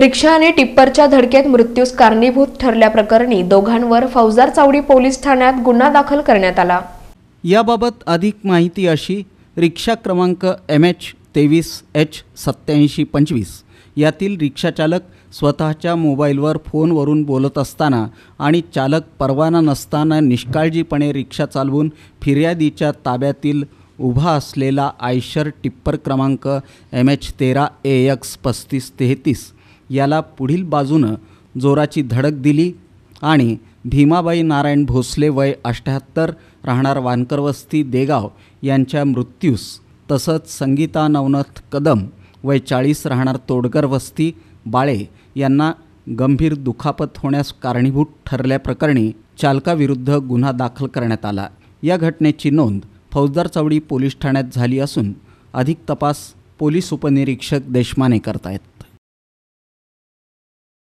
रिक्षा आणि टिप्परच्या धडकेत मृत्यूस कारणीभूत ठरल्याप्रकरणी दोघांवर फौजार चावडी पोलीस ठाण्यात गुन्हा दाखल करण्यात आला याबाबत अधिक माहिती अशी रिक्षा क्रमांक एम एच तेवीस एच सत्याऐंशी पंचवीस यातील रिक्षाचालक स्वतःच्या मोबाईलवर फोनवरून बोलत असताना आणि चालक परवाना नसताना निष्काळजीपणे रिक्षा चालवून फिर्यादीच्या ताब्यातील उभा असलेला आयशर टिप्पर क्रमांक एम एच तेरा ए एक्स पस्तीस तेहतीस याला पुढील बाजूनं जोराची धडक दिली आणि भीमाबाई नारायण भोसले वय अष्ट्याहत्तर राहणार वानकरवस्ती देगाव यांच्या मृत्यूस तसंच संगीता नवनाथ कदम वय चाळीस राहणार तोडकर वस्ती बाळे यांना गंभीर दुखापत होण्यास कारणीभूत ठरल्याप्रकरणी चालकाविरुद्ध गुन्हा दाखल करण्यात आला या घटनेची नोंद फौजदार चवडी पोलीस ठाण्यात झाली असून अधिक तपास पोलीस उपनिरीक्षक देशमाने करतायत